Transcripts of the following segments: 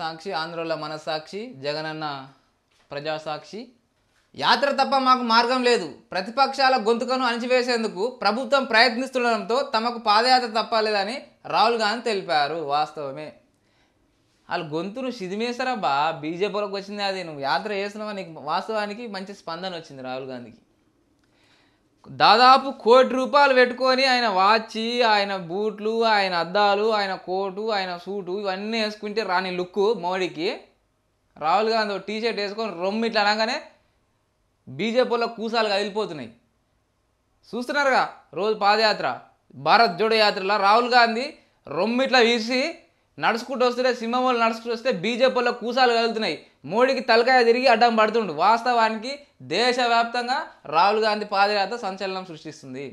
సాక్షి ఆంధ్రోల మనసాక్షి జగనన్న ప్రజాసాక్షి యాత్ర తప్ప మాకు మార్గం లేదు ప్రతిపక్షాల గొంతుకను అణిచివేసేందుకు ప్రభుత్వం ప్రయత్నిస్తుండడంతో తమకు పాదయాత్ర తప్పలేదని రాహుల్ గాంధీ తెలిపారు వాస్తవమే వాళ్ళు గొంతును సిదిమేశారా బా బీజేపీలోకి వచ్చింది అది నువ్వు యాత్ర చేస్తున్నావా నీకు వాస్తవానికి మంచి స్పందన వచ్చింది రాహుల్ గాంధీకి దాదాపు కోటి రూపాయలు పెట్టుకొని ఆయన వాచి ఆయన బూట్లు ఆయన అద్దాలు ఆయన కోటు ఆయన సూటు ఇవన్నీ వేసుకుంటే రాని లుక్ మోడీకి రాహుల్ గాంధీ ఒక టీషర్ట్ వేసుకొని రొమ్మి ఇట్లా అనగానే బీజేపీలో కూసాలు కదిలిపోతున్నాయి చూస్తున్నారుగా రోజు పాదయాత్ర భారత్ జోడో యాత్రలో రాహుల్ గాంధీ రొమ్మిట్లా వీసి నడుచుకుంటూ వస్తే సింహములు నడుచుకుంటూ వస్తే బీజేపీలో కూసాలు కదులుతున్నాయి మోడీకి తలకాయ తిరిగి అడ్డం పడుతుండు వాస్తవానికి దేశవ్యాప్తంగా రాహుల్ గాంధీ పాదయాత్ర సంచలనం సృష్టిస్తుంది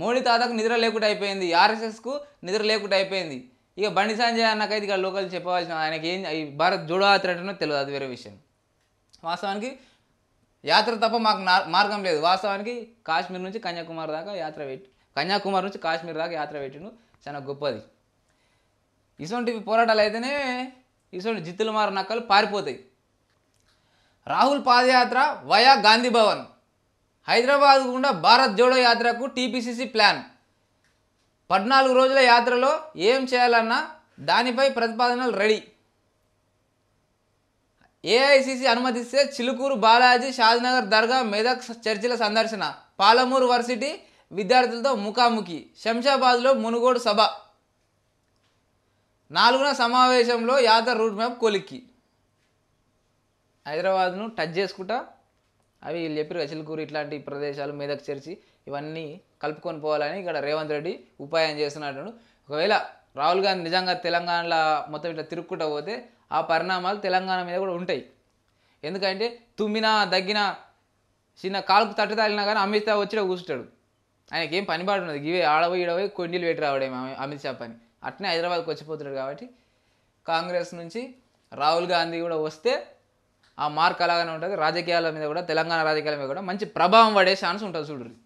మోడీ తాతకు నిద్ర లేకుండా అయిపోయింది ఆర్ఎస్ఎస్కు నిద్ర లేకుండా అయిపోయింది ఇక బండి సంజయ్ అన్నకైతే ఇక లోకల్ చెప్పవలసిన ఆయనకి ఏం భారత్ జోడో యాత్ర అంటేనో తెలియదు అది వేరే విషయం వాస్తవానికి యాత్ర తప్ప మాకు మార్గం లేదు వాస్తవానికి కాశ్మీర్ నుంచి కన్యాకుమారి దాకా యాత్ర పెట్టి కన్యాకుమారి నుంచి కాశ్మీర్ దాకా యాత్ర పెట్టిండు చాలా గొప్పది ఇటువంటి పోరాటాలు అయితేనే ఇటువంటి జిత్తులు మారు నక్కలు పారిపోతాయి రాహుల్ పాదయాత్ర వయా గాంధీ భవన్ హైదరాబాద్ గుండా భారత్ జోడో యాత్రకు టీపీసీసీ ప్లాన్ పద్నాలుగు రోజుల యాత్రలో ఏం చేయాలన్నా దానిపై ప్రతిపాదనలు రెడీ ఏఐసిసి అనుమతిస్తే చిలుకూరు బాలాజీ షాద్నగర్ దర్గా మెదక్ చర్చిల సందర్శన పాలమూరు వర్సిటీ విద్యార్థులతో ముఖాముఖి శంషాబాద్లో మునుగోడు సభ నాలుగున సమావేశంలో యాదవ్ రూట్ మ్యాప్ కొలిక్కి హైదరాబాద్ను టచ్ చేసుకుంటా అవి వీళ్ళు చెప్పారు అచిలకూరు ఇట్లాంటి ప్రదేశాలు మీదకు చేర్చి ఇవన్నీ కలుపుకొని పోవాలని ఇక్కడ రేవంత్ రెడ్డి ఉపాయం చేస్తున్నాడు ఒకవేళ రాహుల్ గాంధీ నిజంగా తెలంగాణలో మొత్తం ఇట్లా తిరుక్కుంటా పోతే ఆ పరిణామాలు తెలంగాణ మీద కూడా ఉంటాయి ఎందుకంటే తుమ్మినా దగ్గిన చిన్న కాలుపు తట్టు తాగినా కానీ అమిత్ షా వచ్చి కూర్చుంటాడు ఆయనకి ఏం పనిపాటు ఉన్నది ఇవే ఆడబోయి ఇడబోయి కొండీలు పెట్టి రావడేమో అమిత్ షా పని అట్నే హైదరాబాద్కి వచ్చిపోతున్నాడు కాబట్టి కాంగ్రెస్ నుంచి రాహుల్ గాంధీ కూడా వస్తే ఆ మార్క్ అలాగనే ఉంటుంది రాజకీయాల మీద కూడా తెలంగాణ రాజకీయాల మీద కూడా మంచి ప్రభావం పడే ఛాన్స్ ఉంటుంది చూడండి